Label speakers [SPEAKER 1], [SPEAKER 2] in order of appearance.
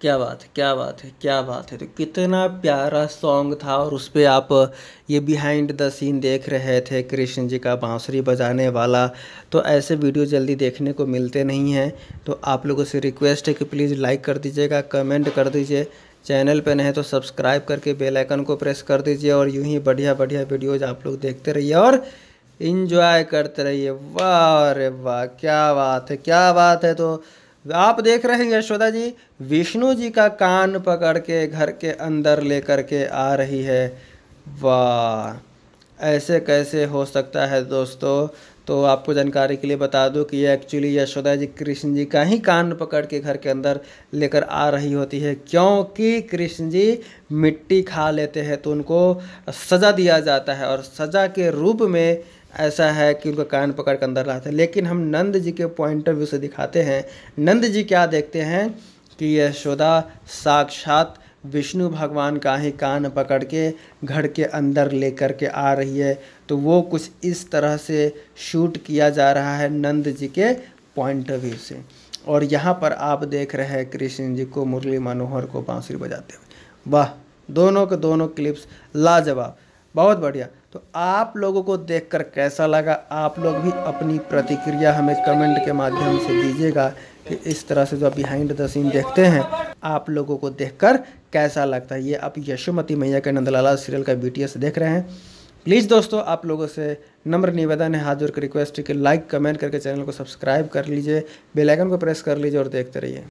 [SPEAKER 1] क्या बात है क्या बात है क्या बात है तो कितना प्यारा सॉन्ग था और उस पर आप ये बिहाइंड द सीन देख रहे थे कृष्ण जी का बांसुरी बजाने वाला तो ऐसे वीडियो जल्दी देखने को मिलते नहीं हैं तो आप लोगों से रिक्वेस्ट है कि प्लीज़ लाइक कर दीजिएगा कमेंट कर दीजिए चैनल पर नहीं तो सब्सक्राइब करके बेल आइकन को प्रेस कर दीजिए और यूँ ही बढ़िया बढ़िया वीडियोज आप लोग देखते रहिए और इन्जॉय करते रहिए वाह अरे वाह क्या बात है क्या बात है तो आप देख रहे हैं यशोदा जी विष्णु जी का कान पकड़ के घर के अंदर लेकर के आ रही है वाह ऐसे कैसे हो सकता है दोस्तों तो आपको जानकारी के लिए बता दूं कि ये एक्चुअली यशोदा जी कृष्ण जी का ही कान पकड़ के घर के अंदर लेकर आ रही होती है क्योंकि कृष्ण जी मिट्टी खा लेते हैं तो उनको सज़ा दिया जाता है और सज़ा के रूप में ऐसा है कि उनका कान पकड़ के अंदर रहता हैं लेकिन हम नंद जी के पॉइंट ऑफ व्यू से दिखाते हैं नंद जी क्या देखते हैं कि यशोदा साक्षात विष्णु भगवान का ही कान पकड़ के घर के अंदर लेकर के आ रही है तो वो कुछ इस तरह से शूट किया जा रहा है नंद जी के पॉइंट ऑफ व्यू से और यहाँ पर आप देख रहे हैं कृष्ण जी को मुरली मनोहर को बांसुरी बजाते हुए वाह दोनों के दोनों क्लिप्स लाजवाब बहुत बढ़िया तो आप लोगों को देखकर कैसा लगा आप लोग भी अपनी प्रतिक्रिया हमें कमेंट के माध्यम से दीजिएगा कि इस तरह से जो बिहाइंड द सीन देखते हैं आप लोगों को देखकर कैसा लगता है ये आप यशोमती मैया के नंदलाला सीरियल का बी देख रहे हैं प्लीज़ दोस्तों आप लोगों से नम्र निवेदन है हाथ जोड़कर रिक्वेस्ट है कि लाइक कमेंट करके चैनल को सब्सक्राइब कर लीजिए बेलाइकन को प्रेस कर लीजिए और देखते रहिए